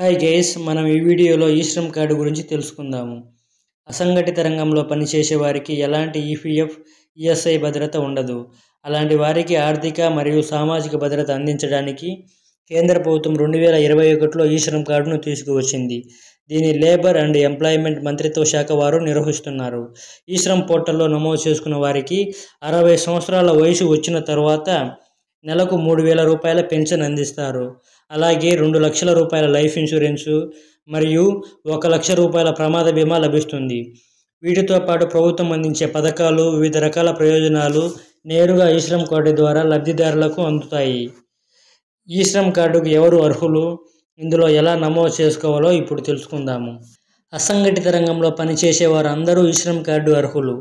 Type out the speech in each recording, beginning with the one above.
hi guys మనం ఈ వీడియోలో ఈ శ్రమ్ కార్డు గురించి తెలుసుకుందాము అసంఘటిత రంగంలో పనిచేసే వారికి ఎలాంటి ఈపీఎఫ్ e ఈఎస్ఐ e భద్రత ఉండదు అలాంటి వారికి ఆర్థిక మరియు సామాజిక భద్రత అందించడానికి కేంద్ర ప్రభుత్వం రెండు వేల ఇరవై ఒకటిలో ఈ శ్రమ్ కార్డును తీసుకువచ్చింది దీన్ని లేబర్ అండ్ ఎంప్లాయ్మెంట్ మంత్రిత్వ శాఖ వారు నిర్వహిస్తున్నారు ఈ శ్రమ్ పోర్టల్లో నమోదు చేసుకున్న వారికి అరవై సంవత్సరాల వయసు వచ్చిన తర్వాత నెలకు మూడు వేల రూపాయల పెన్షన్ అందిస్తారు అలాగే రెండు లక్షల రూపాయల లైఫ్ ఇన్సూరెన్సు మరియు ఒక లక్ష రూపాయల ప్రమాద బీమా లభిస్తుంది వీటితో పాటు ప్రభుత్వం అందించే పథకాలు వివిధ రకాల ప్రయోజనాలు నేరుగా ఈ శ్రమ్ కార్డు ద్వారా లబ్ధిదారులకు అందుతాయి ఈ శ్రమ్ కార్డుకు ఎవరు అర్హులు ఇందులో ఎలా నమోదు చేసుకోవాలో ఇప్పుడు తెలుసుకుందాము అసంఘటిత రంగంలో పనిచేసే వారు అందరూ ఈశ్రమ్ కార్డు అర్హులు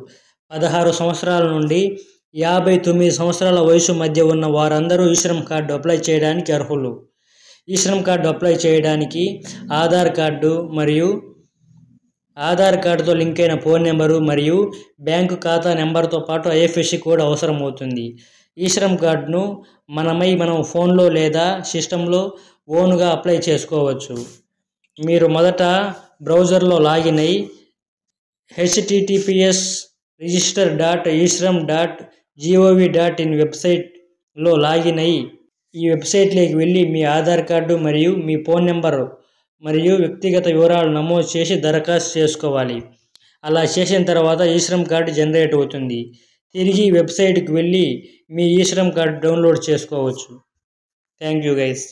పదహారు సంవత్సరాల నుండి యాభై తొమ్మిది సంవత్సరాల వయసు మధ్య ఉన్న వారందరూ ఈశ్రమ్ కార్డు అప్లై చేయడానికి అర్హులు ఈ శ్రమ్ కార్డు అప్లై చేయడానికి ఆధార్ కార్డు మరియు ఆధార్ కార్డుతో లింక్ అయిన ఫోన్ నెంబరు మరియు బ్యాంకు ఖాతా నెంబర్తో పాటు ఐఎఫ్ఎస్సి కోడ్ అవసరమవుతుంది ఈ శ్రమ్ కార్డును మనమై మనం ఫోన్లో లేదా సిస్టంలో ఓన్గా అప్లై చేసుకోవచ్చు మీరు మొదట బ్రౌజర్లో లాగిన్ అయి HTTPS register dot eShram dot GOV dot in వెబ్సైట్లో లాగిన్ అయ్యి ఈ వెబ్సైట్లోకి వెళ్ళి మీ ఆధార్ కార్డు మరియు మీ ఫోన్ నెంబరు మరియు వ్యక్తిగత వివరాలు నమోదు చేసి దరఖాస్తు చేసుకోవాలి అలా చేసిన తర్వాత ఈశ్రమ్ కార్డు జనరేట్ అవుతుంది తిరిగి వెబ్సైట్కి వెళ్ళి మీ ఈశ్రమ్ కార్డు డౌన్లోడ్ చేసుకోవచ్చు థ్యాంక్ యూ గైస్